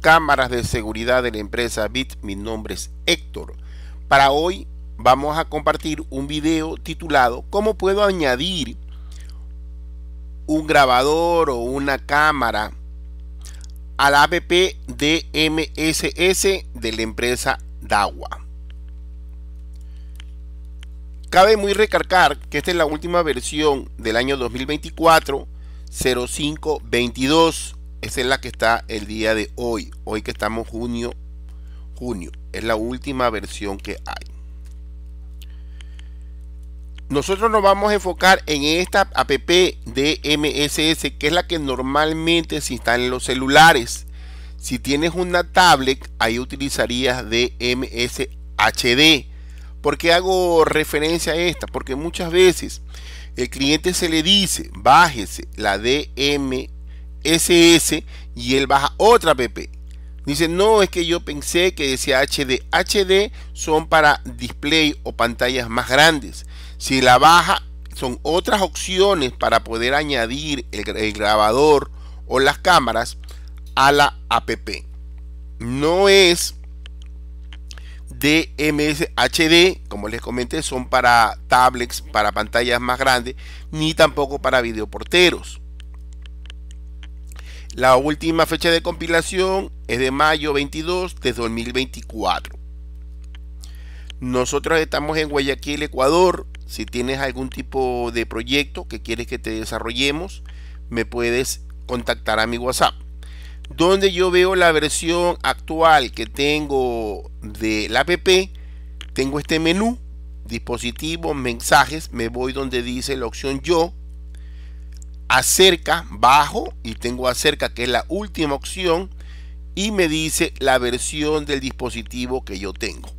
cámaras de seguridad de la empresa BIT. Mi nombre es Héctor. Para hoy vamos a compartir un video titulado ¿Cómo puedo añadir un grabador o una cámara al app DMSS de la empresa DAWA? Cabe muy recargar que esta es la última versión del año 2024 0522 esa es la que está el día de hoy. Hoy que estamos junio. Junio. Es la última versión que hay. Nosotros nos vamos a enfocar en esta app de MSS, que es la que normalmente se instala en los celulares. Si tienes una tablet, ahí utilizarías DMS HD. ¿Por qué hago referencia a esta? Porque muchas veces el cliente se le dice, bájese la DMS SS y él baja otra app Dice, no, es que yo pensé que decía HD. HD son para display o pantallas más grandes. Si la baja, son otras opciones para poder añadir el, el grabador o las cámaras a la app. No es DMS HD, como les comenté, son para tablets, para pantallas más grandes, ni tampoco para videoporteros. La última fecha de compilación es de mayo 22 de 2024. Nosotros estamos en Guayaquil, Ecuador. Si tienes algún tipo de proyecto que quieres que te desarrollemos, me puedes contactar a mi WhatsApp. Donde yo veo la versión actual que tengo de la app, tengo este menú, dispositivos, mensajes, me voy donde dice la opción yo, acerca, bajo y tengo acerca que es la última opción y me dice la versión del dispositivo que yo tengo.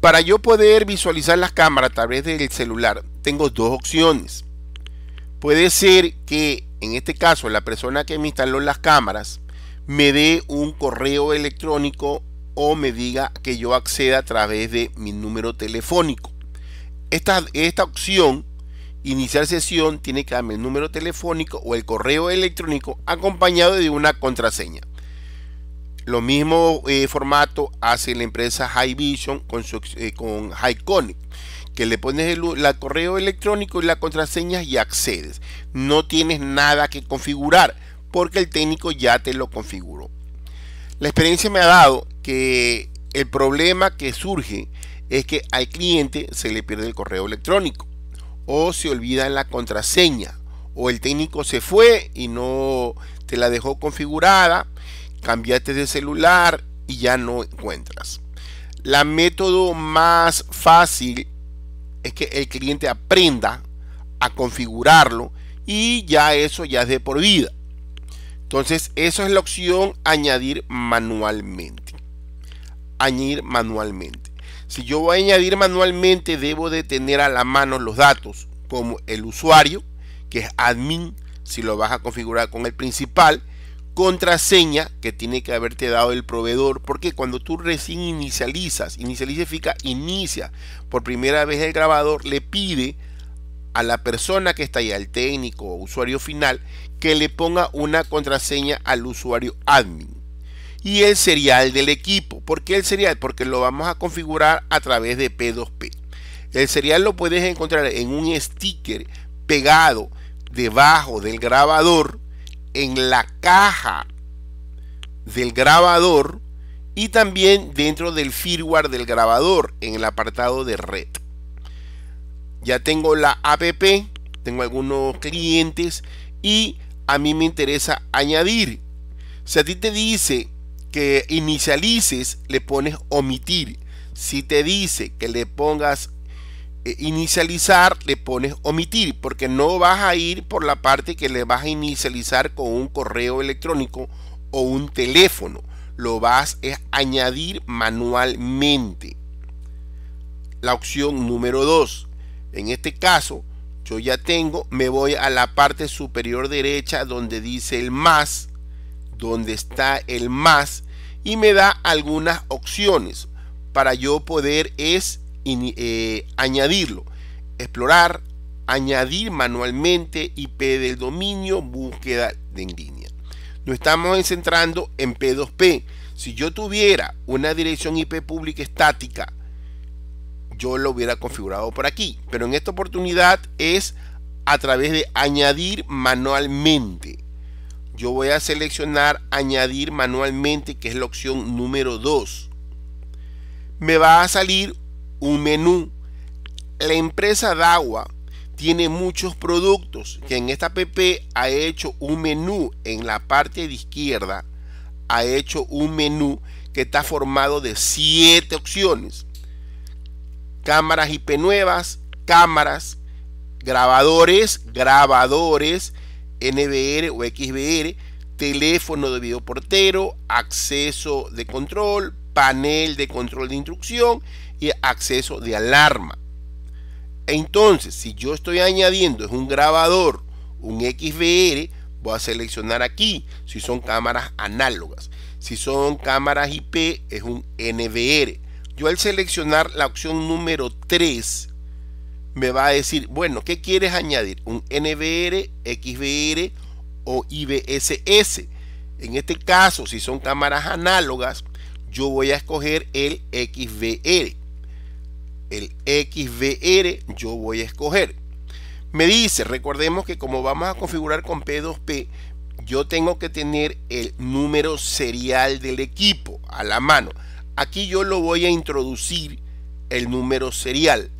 Para yo poder visualizar las cámaras a través del celular, tengo dos opciones. Puede ser que en este caso la persona que me instaló las cámaras me dé un correo electrónico o me diga que yo acceda a través de mi número telefónico. Esta, esta opción Iniciar sesión tiene que darme el número telefónico o el correo electrónico acompañado de una contraseña. Lo mismo eh, formato hace la empresa High Vision con, su, eh, que le pones el, el, correo electrónico y la contraseña y accedes. No tienes nada que configurar porque el técnico ya te lo configuró. La experiencia me ha dado que el problema que surge es que al cliente se le pierde el correo electrónico o se olvida la contraseña o el técnico se fue y no te la dejó configurada, cambiaste de celular y ya no encuentras. La método más fácil es que el cliente aprenda a configurarlo y ya eso ya es de por vida. Entonces, eso es la opción añadir manualmente. Añadir manualmente. Si yo voy a añadir manualmente, debo de tener a la mano los datos, como el usuario, que es admin, si lo vas a configurar con el principal, contraseña que tiene que haberte dado el proveedor, porque cuando tú recién inicializas, inicializa fija inicia por primera vez el grabador, le pide a la persona que está ahí, el técnico o usuario final, que le ponga una contraseña al usuario admin y el serial del equipo. ¿Por qué el serial? Porque lo vamos a configurar a través de P2P. El serial lo puedes encontrar en un sticker pegado debajo del grabador, en la caja del grabador y también dentro del firmware del grabador en el apartado de red. Ya tengo la app, tengo algunos clientes y a mí me interesa añadir. Si a ti te dice que inicialices, le pones omitir. Si te dice que le pongas eh, inicializar, le pones omitir, porque no vas a ir por la parte que le vas a inicializar con un correo electrónico o un teléfono. Lo vas a añadir manualmente. La opción número 2. En este caso, yo ya tengo, me voy a la parte superior derecha donde dice el más donde está el más y me da algunas opciones para yo poder es eh, añadirlo, explorar, añadir manualmente IP del dominio, búsqueda de en línea. Nos estamos centrando en P2P. Si yo tuviera una dirección IP pública estática, yo lo hubiera configurado por aquí. Pero en esta oportunidad es a través de añadir manualmente yo voy a seleccionar añadir manualmente, que es la opción número 2. Me va a salir un menú. La empresa Dagua tiene muchos productos que en esta PP ha hecho un menú en la parte de izquierda. Ha hecho un menú que está formado de 7 opciones. Cámaras IP nuevas, cámaras, grabadores, grabadores, NVR o XVR, teléfono de videoportero, portero, acceso de control, panel de control de instrucción y acceso de alarma. Entonces, si yo estoy añadiendo es un grabador, un XVR, voy a seleccionar aquí si son cámaras análogas. Si son cámaras IP, es un NVR. Yo al seleccionar la opción número 3, me va a decir, bueno, ¿qué quieres añadir? ¿Un NVR, XVR o IBSS? En este caso, si son cámaras análogas, yo voy a escoger el XVR. El XVR yo voy a escoger. Me dice, recordemos que como vamos a configurar con P2P, yo tengo que tener el número serial del equipo a la mano. Aquí yo lo voy a introducir el número serial.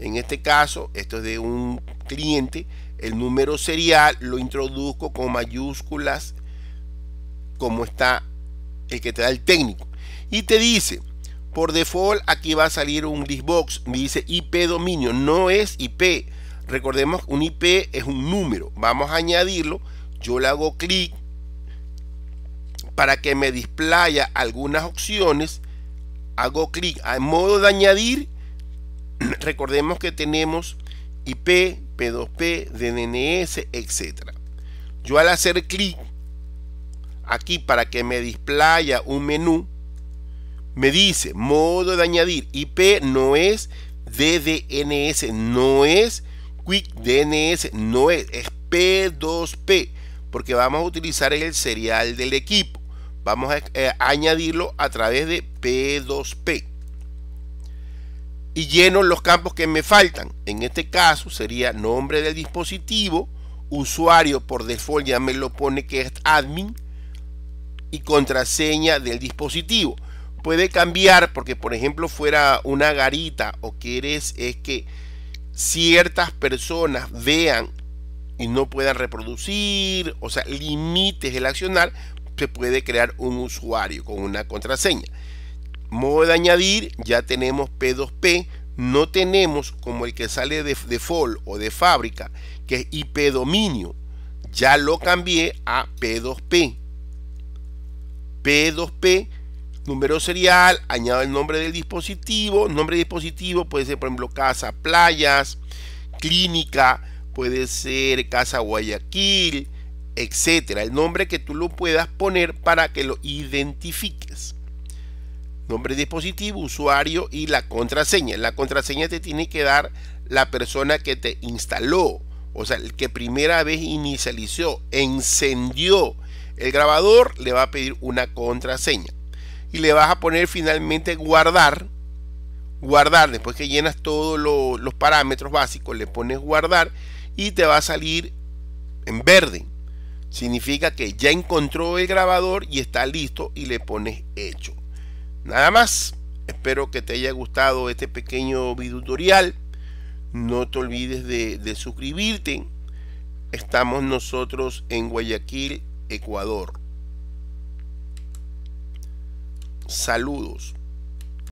En este caso, esto es de un cliente. El número serial lo introduzco con mayúsculas como está el que te da el técnico. Y te dice, por default aquí va a salir un list me dice IP dominio, no es IP. Recordemos, un IP es un número. Vamos a añadirlo. Yo le hago clic para que me displaya algunas opciones. Hago clic en modo de añadir recordemos que tenemos IP, P2P, DNS, etc. Yo al hacer clic aquí para que me displaya un menú, me dice modo de añadir IP no es DDNS, no es Quick DNS, no es, es P2P, porque vamos a utilizar el serial del equipo. Vamos a eh, añadirlo a través de P2P y lleno los campos que me faltan. En este caso sería nombre del dispositivo, usuario por default ya me lo pone que es admin y contraseña del dispositivo. Puede cambiar porque por ejemplo fuera una garita o quieres es que ciertas personas vean y no puedan reproducir, o sea, limites el accionar, se puede crear un usuario con una contraseña modo de añadir, ya tenemos P2P, no tenemos como el que sale de default o de fábrica, que es IP dominio. Ya lo cambié a P2P. P2P, número serial, añado el nombre del dispositivo. Nombre dispositivo puede ser, por ejemplo, casa, playas, clínica, puede ser casa Guayaquil, etcétera. El nombre que tú lo puedas poner para que lo identifiques nombre de dispositivo, usuario y la contraseña. La contraseña te tiene que dar la persona que te instaló, o sea, el que primera vez inicializó, encendió el grabador, le va a pedir una contraseña. Y le vas a poner finalmente guardar, guardar, después que llenas todos los parámetros básicos, le pones guardar y te va a salir en verde. Significa que ya encontró el grabador y está listo y le pones hecho. Nada más, espero que te haya gustado este pequeño video tutorial. No te olvides de, de suscribirte. Estamos nosotros en Guayaquil, Ecuador. Saludos.